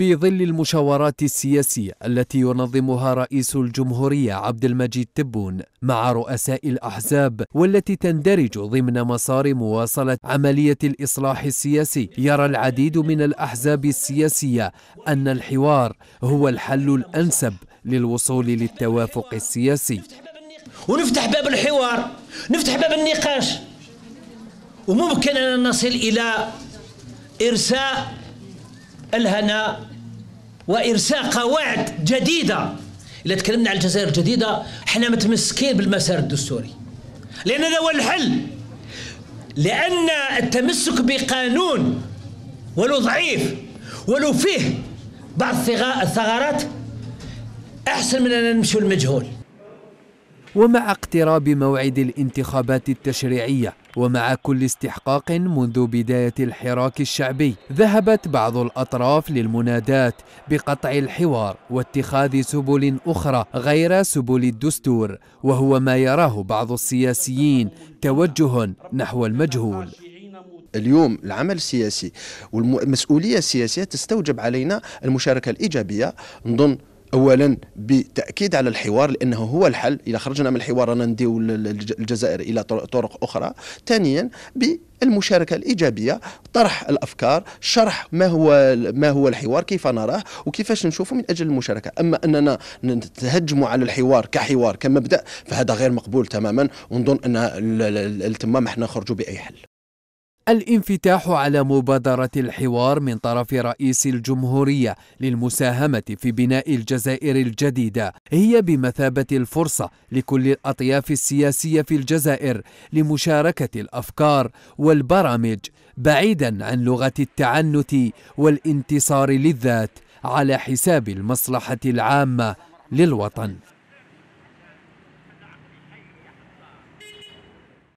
في ظل المشاورات السياسية التي ينظمها رئيس الجمهورية عبد المجيد تبون مع رؤساء الأحزاب والتي تندرج ضمن مسار مواصلة عملية الإصلاح السياسي يرى العديد من الأحزاب السياسية أن الحوار هو الحل الأنسب للوصول للتوافق السياسي ونفتح باب الحوار نفتح باب النقاش وممكن أن نصل إلى إرساء الهناء وارساء قواعد جديده اذا تكلمنا على الجزائر الجديده احنا متمسكين بالمسار الدستوري لان هذا هو الحل لان التمسك بقانون ولو ضعيف ولو فيه بعض الثغرات احسن من ان نمشي المجهول ومع اقتراب موعد الانتخابات التشريعيه ومع كل استحقاق منذ بداية الحراك الشعبي ذهبت بعض الأطراف للمنادات بقطع الحوار واتخاذ سبل أخرى غير سبل الدستور وهو ما يراه بعض السياسيين توجه نحو المجهول اليوم العمل السياسي والمسؤوليه السياسيه تستوجب علينا المشاركه الايجابيه نظن اولا بتاكيد على الحوار لانه هو الحل اذا خرجنا من الحوار رانا نديو الجزائر الى طرق اخرى ثانيا بالمشاركه الايجابيه طرح الافكار شرح ما هو ما هو الحوار كيف نراه وكيفاش نشوفه من اجل المشاركه اما اننا نتهجموا على الحوار كحوار كمبدا فهذا غير مقبول تماما ونظن ان تمام احنا نخرجوا باي حل الانفتاح على مبادرة الحوار من طرف رئيس الجمهورية للمساهمة في بناء الجزائر الجديدة هي بمثابة الفرصة لكل الأطياف السياسية في الجزائر لمشاركة الأفكار والبرامج بعيدا عن لغة التعنت والانتصار للذات على حساب المصلحة العامة للوطن